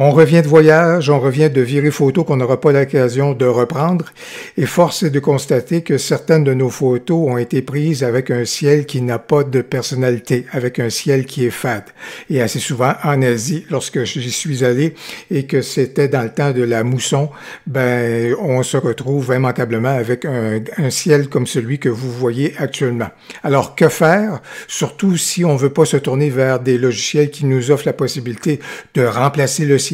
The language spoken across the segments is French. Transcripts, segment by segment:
On revient de voyage, on revient de virer photos qu'on n'aura pas l'occasion de reprendre, et force est de constater que certaines de nos photos ont été prises avec un ciel qui n'a pas de personnalité, avec un ciel qui est fade. Et assez souvent en Asie, lorsque j'y suis allé et que c'était dans le temps de la mousson, ben on se retrouve immanquablement avec un, un ciel comme celui que vous voyez actuellement. Alors que faire, surtout si on veut pas se tourner vers des logiciels qui nous offrent la possibilité de remplacer le ciel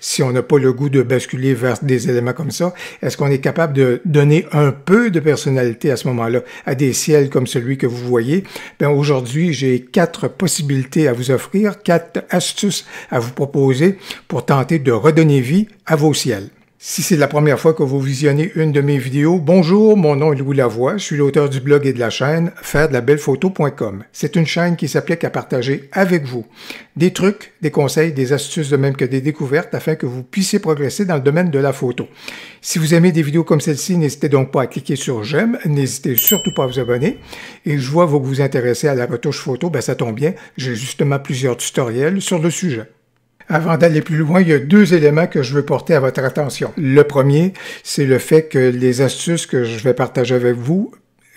si on n'a pas le goût de basculer vers des éléments comme ça, est-ce qu'on est capable de donner un peu de personnalité à ce moment-là, à des ciels comme celui que vous voyez? Ben aujourd'hui, j'ai quatre possibilités à vous offrir, quatre astuces à vous proposer pour tenter de redonner vie à vos ciels. Si c'est la première fois que vous visionnez une de mes vidéos, bonjour, mon nom est Louis Lavoie, je suis l'auteur du blog et de la chaîne faire de la belle photo.com. C'est une chaîne qui s'applique à partager avec vous des trucs, des conseils, des astuces de même que des découvertes afin que vous puissiez progresser dans le domaine de la photo. Si vous aimez des vidéos comme celle-ci, n'hésitez donc pas à cliquer sur j'aime, n'hésitez surtout pas à vous abonner et je vois que vous vous intéressez à la retouche photo, ben ça tombe bien, j'ai justement plusieurs tutoriels sur le sujet. Avant d'aller plus loin, il y a deux éléments que je veux porter à votre attention. Le premier, c'est le fait que les astuces que je vais partager avec vous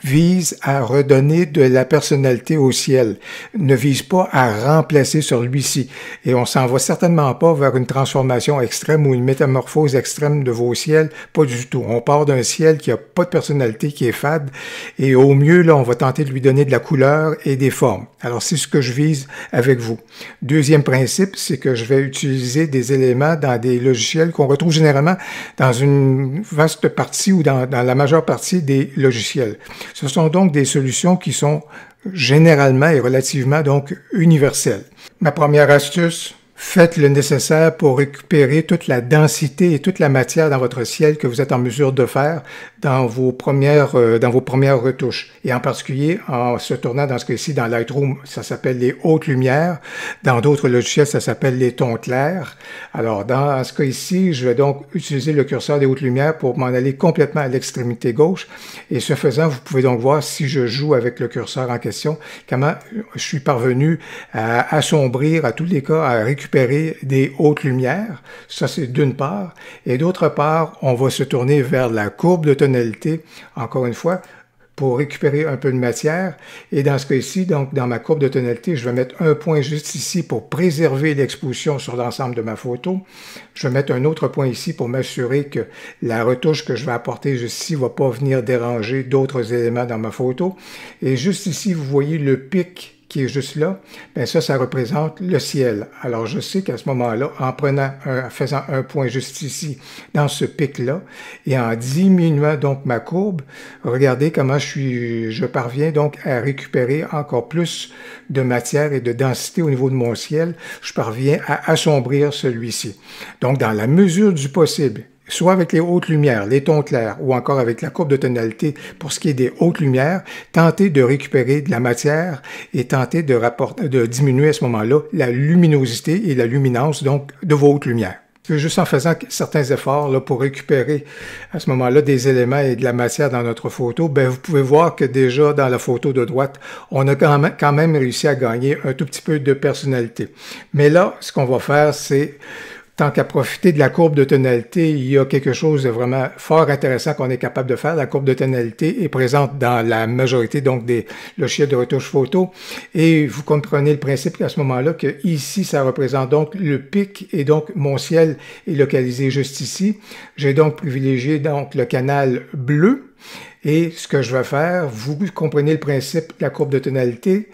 vise à redonner de la personnalité au ciel, ne vise pas à remplacer sur lui-ci. Et on s'en va certainement pas vers une transformation extrême ou une métamorphose extrême de vos ciels, pas du tout. On part d'un ciel qui a pas de personnalité, qui est fade, et au mieux, là, on va tenter de lui donner de la couleur et des formes. Alors, c'est ce que je vise avec vous. Deuxième principe, c'est que je vais utiliser des éléments dans des logiciels qu'on retrouve généralement dans une vaste partie ou dans, dans la majeure partie des logiciels. Ce sont donc des solutions qui sont généralement et relativement donc universelles. Ma première astuce, faites le nécessaire pour récupérer toute la densité et toute la matière dans votre ciel que vous êtes en mesure de faire dans vos premières, euh, dans vos premières retouches. Et en particulier, en se tournant dans ce cas-ci, dans Lightroom, ça s'appelle les hautes lumières. Dans d'autres logiciels, ça s'appelle les tons clairs. Alors, dans ce cas-ci, je vais donc utiliser le curseur des hautes lumières pour m'en aller complètement à l'extrémité gauche. Et ce faisant, vous pouvez donc voir si je joue avec le curseur en question, comment je suis parvenu à assombrir, à tous les cas, à récupérer des hautes lumières. Ça, c'est d'une part. Et d'autre part, on va se tourner vers la courbe de tenue tonalité, encore une fois, pour récupérer un peu de matière. Et dans ce cas-ci, donc dans ma courbe de tonalité, je vais mettre un point juste ici pour préserver l'exposition sur l'ensemble de ma photo. Je vais mettre un autre point ici pour m'assurer que la retouche que je vais apporter juste ici ne va pas venir déranger d'autres éléments dans ma photo. Et juste ici, vous voyez le pic qui est juste là, ben ça, ça représente le ciel. Alors je sais qu'à ce moment-là, en prenant en faisant un point juste ici, dans ce pic-là, et en diminuant donc ma courbe, regardez comment je, suis, je parviens donc à récupérer encore plus de matière et de densité au niveau de mon ciel. Je parviens à assombrir celui-ci. Donc dans la mesure du possible, soit avec les hautes lumières, les tons clairs ou encore avec la courbe de tonalité pour ce qui est des hautes lumières, tentez de récupérer de la matière et tentez de, de diminuer à ce moment-là la luminosité et la luminance donc de vos hautes lumières juste en faisant certains efforts là, pour récupérer à ce moment-là des éléments et de la matière dans notre photo, ben vous pouvez voir que déjà dans la photo de droite, on a quand même réussi à gagner un tout petit peu de personnalité. Mais là, ce qu'on va faire, c'est tant qu'à profiter de la courbe de tonalité, il y a quelque chose de vraiment fort intéressant qu'on est capable de faire. La courbe de tonalité est présente dans la majorité donc des logiciels de retouche photo et vous comprenez le principe à ce moment-là que ici ça représente donc le pic et donc mon ciel est localisé juste ici. J'ai donc privilégié donc le canal bleu et ce que je vais faire, vous comprenez le principe de la courbe de tonalité.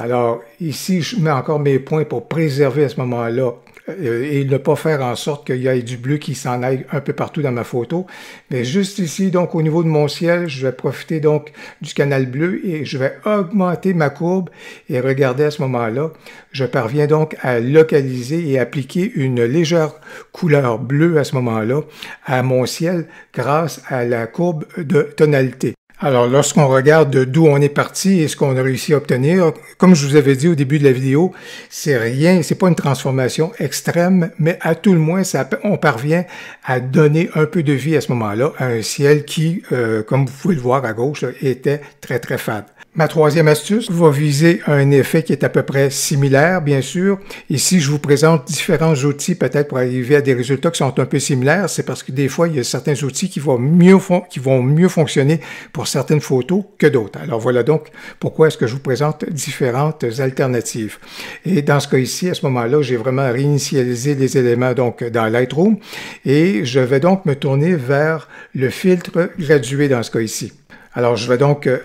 Alors ici, je mets encore mes points pour préserver à ce moment-là euh, et ne pas faire en sorte qu'il y ait du bleu qui s'en aille un peu partout dans ma photo. Mais juste ici, donc au niveau de mon ciel, je vais profiter donc du canal bleu et je vais augmenter ma courbe et regarder à ce moment-là, je parviens donc à localiser et appliquer une légère couleur bleue à ce moment-là à mon ciel grâce à la courbe de tonalité. Alors, lorsqu'on regarde d'où on est parti et ce qu'on a réussi à obtenir, comme je vous avais dit au début de la vidéo, c'est rien, c'est pas une transformation extrême, mais à tout le moins, on parvient à donner un peu de vie à ce moment-là à un ciel qui, euh, comme vous pouvez le voir à gauche, était très très fade. Ma troisième astuce va viser un effet qui est à peu près similaire, bien sûr. Ici, je vous présente différents outils peut-être pour arriver à des résultats qui sont un peu similaires. C'est parce que des fois, il y a certains outils qui vont mieux, qui vont mieux fonctionner pour certaines photos que d'autres. Alors voilà donc pourquoi est-ce que je vous présente différentes alternatives. Et dans ce cas ici, à ce moment-là, j'ai vraiment réinitialisé les éléments donc dans Lightroom et je vais donc me tourner vers le filtre gradué dans ce cas ici. Alors, je vais donc euh,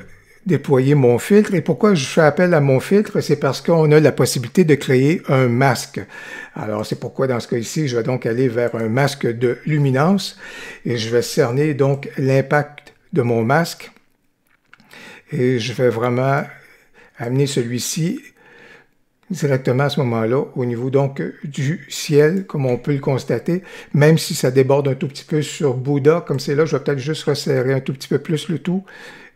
déployer mon filtre. Et pourquoi je fais appel à mon filtre? C'est parce qu'on a la possibilité de créer un masque. Alors, c'est pourquoi dans ce cas-ci, je vais donc aller vers un masque de luminance et je vais cerner donc l'impact de mon masque. Et je vais vraiment amener celui-ci directement à ce moment-là, au niveau donc du ciel, comme on peut le constater, même si ça déborde un tout petit peu sur Bouddha, comme c'est là, je vais peut-être juste resserrer un tout petit peu plus le tout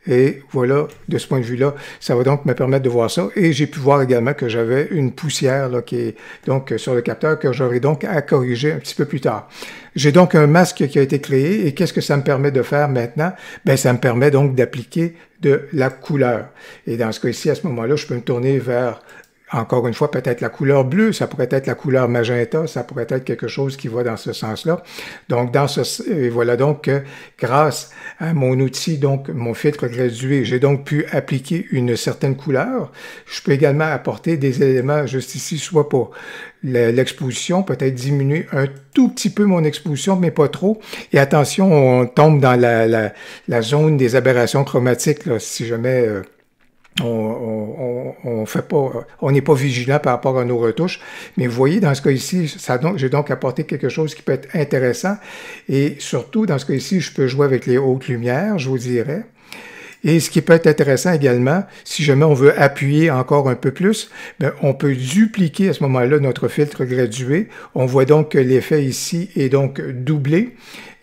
et voilà, de ce point de vue-là, ça va donc me permettre de voir ça. Et j'ai pu voir également que j'avais une poussière là, qui est donc euh, sur le capteur que j'aurai donc à corriger un petit peu plus tard. J'ai donc un masque qui a été créé et qu'est-ce que ça me permet de faire maintenant? Ben, ça me permet donc d'appliquer de la couleur. Et dans ce cas-ci, à ce moment-là, je peux me tourner vers encore une fois, peut-être la couleur bleue, ça pourrait être la couleur magenta, ça pourrait être quelque chose qui va dans ce sens-là. Donc, dans ce, et voilà donc que grâce à mon outil, donc mon filtre gradué, j'ai donc pu appliquer une certaine couleur. Je peux également apporter des éléments juste ici, soit pour l'exposition, peut-être diminuer un tout petit peu mon exposition, mais pas trop. Et attention, on tombe dans la, zone des aberrations chromatiques, là, si jamais... Euh, on fait pas, on n'est pas vigilant par rapport à nos retouches. Mais vous voyez, dans ce cas ici, j'ai donc apporté quelque chose qui peut être intéressant. Et surtout, dans ce cas ici, je peux jouer avec les hautes lumières, je vous dirais. Et ce qui peut être intéressant également, si jamais on veut appuyer encore un peu plus, ben, on peut dupliquer à ce moment-là notre filtre gradué. On voit donc que l'effet ici est donc doublé.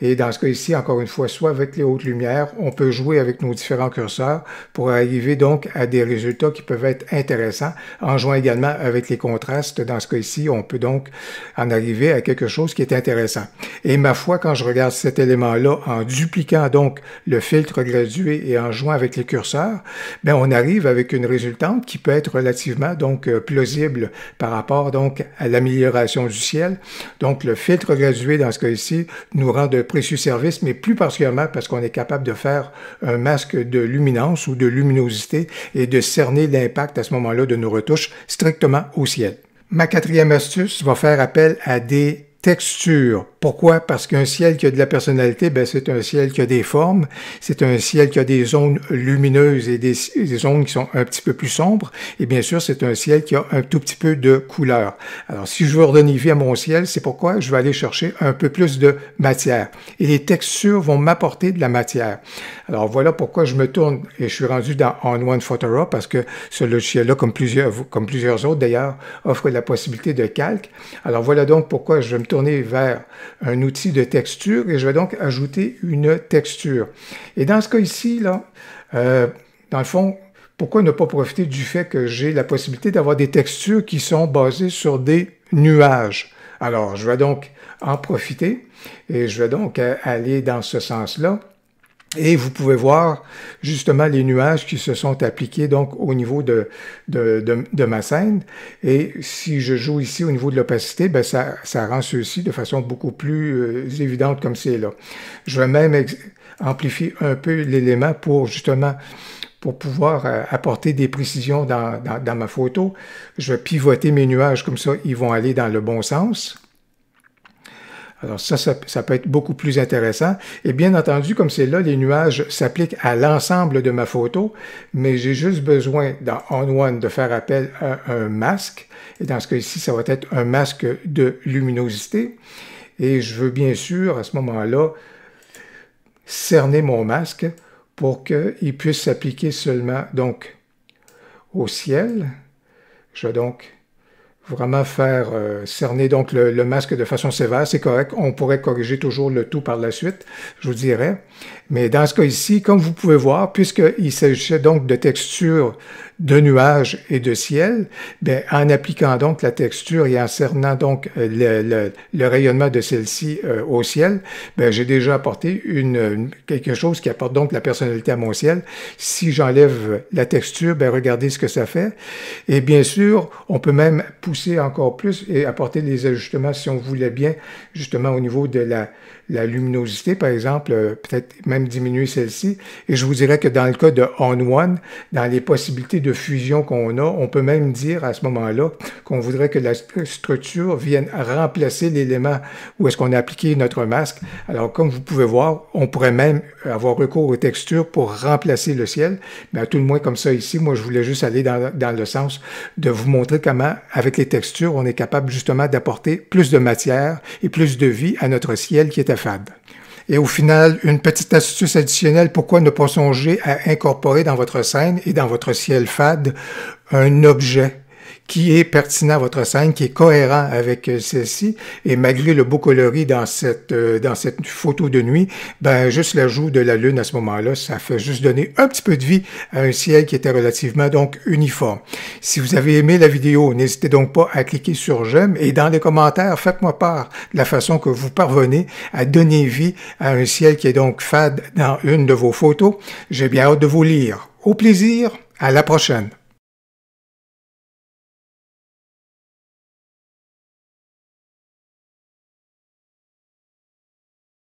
Et dans ce cas ici, encore une fois, soit avec les hautes lumières, on peut jouer avec nos différents curseurs pour arriver donc à des résultats qui peuvent être intéressants, en jouant également avec les contrastes. Dans ce cas ici, on peut donc en arriver à quelque chose qui est intéressant. Et ma foi, quand je regarde cet élément-là, en dupliquant donc le filtre gradué et en jouant avec les curseurs, bien, on arrive avec une résultante qui peut être relativement donc euh, plausible par rapport donc à l'amélioration du ciel. Donc le filtre gradué dans ce cas ici nous rend de précieux service, mais plus particulièrement parce qu'on est capable de faire un masque de luminance ou de luminosité et de cerner l'impact à ce moment-là de nos retouches strictement au ciel. Ma quatrième astuce va faire appel à des texture. Pourquoi? Parce qu'un ciel qui a de la personnalité, ben, c'est un ciel qui a des formes, c'est un ciel qui a des zones lumineuses et des, zones qui sont un petit peu plus sombres, et bien sûr, c'est un ciel qui a un tout petit peu de couleur. Alors, si je veux redonner vie à mon ciel, c'est pourquoi je vais aller chercher un peu plus de matière. Et les textures vont m'apporter de la matière. Alors, voilà pourquoi je me tourne et je suis rendu dans On One Photo parce que ce logiciel-là, comme plusieurs, comme plusieurs autres d'ailleurs, offre la possibilité de calque. Alors, voilà donc pourquoi je me tourne vers un outil de texture et je vais donc ajouter une texture. Et dans ce cas ici, là, euh, dans le fond, pourquoi ne pas profiter du fait que j'ai la possibilité d'avoir des textures qui sont basées sur des nuages? Alors, je vais donc en profiter et je vais donc aller dans ce sens-là. Et vous pouvez voir justement les nuages qui se sont appliqués donc au niveau de, de, de, ma scène. Et si je joue ici au niveau de l'opacité, ben ça, ça rend ceci de façon beaucoup plus euh, évidente comme c'est là. Je vais même amplifier un peu l'élément pour justement pour pouvoir euh, apporter des précisions dans, dans ma photo. Je vais pivoter mes nuages comme ça, ils vont aller dans le bon sens. Alors ça, ça, peut être beaucoup plus intéressant. Et bien entendu, comme c'est là, les nuages s'appliquent à l'ensemble de ma photo, mais j'ai juste besoin dans On-One de faire appel à un masque. Et dans ce cas-ci, ça va être un masque de luminosité. Et je veux bien sûr, à ce moment-là, cerner mon masque pour qu'il puisse s'appliquer seulement donc au ciel. Je vais donc vraiment faire euh, cerner donc le, masque de façon sévère, c'est correct. On pourrait corriger toujours le tout par la suite, je vous dirais. Mais dans ce cas ici, comme vous pouvez voir, puisqu'il s'agissait donc de texture de nuages et de ciel, ben, en appliquant donc la texture et en cernant donc euh, le, rayonnement de celle-ci euh, au ciel, ben, j'ai déjà apporté une, quelque chose qui apporte donc la personnalité à mon ciel. Si j'enlève la texture, ben regardez ce que ça fait. Et bien sûr, on peut même encore plus et apporter des ajustements si on voulait bien, justement au niveau de la, la luminosité, par exemple, euh, peut-être même diminuer celle-ci. Et je vous dirais que dans le cas de on-one, dans les possibilités de fusion qu'on a, on peut même dire à ce moment-là qu'on voudrait que la structure vienne remplacer l'élément où est-ce qu'on a appliqué notre masque. Alors, comme vous pouvez voir, on pourrait même avoir recours aux textures pour remplacer le ciel, mais à tout le moins comme ça ici, moi je voulais juste aller dans, dans le sens de vous montrer comment, avec les textures, on est capable justement d'apporter plus de matière et plus de vie à notre ciel qui est fade Et au final, une petite astuce additionnelle, pourquoi ne pas songer à incorporer dans votre scène et dans votre ciel fade un objet qui est pertinent à votre scène, qui est cohérent avec euh, celle-ci. Et malgré le beau coloris dans cette, euh, dans cette photo de nuit, ben, juste l'ajout de la lune à ce moment-là, ça fait juste donner un petit peu de vie à un ciel qui était relativement donc uniforme. Si vous avez aimé la vidéo, n'hésitez donc pas à cliquer sur j'aime et dans les commentaires, faites-moi part de la façon que vous parvenez à donner vie à un ciel qui est donc fade dans une de vos photos. J'ai bien hâte de vous lire. Au plaisir, à la prochaine.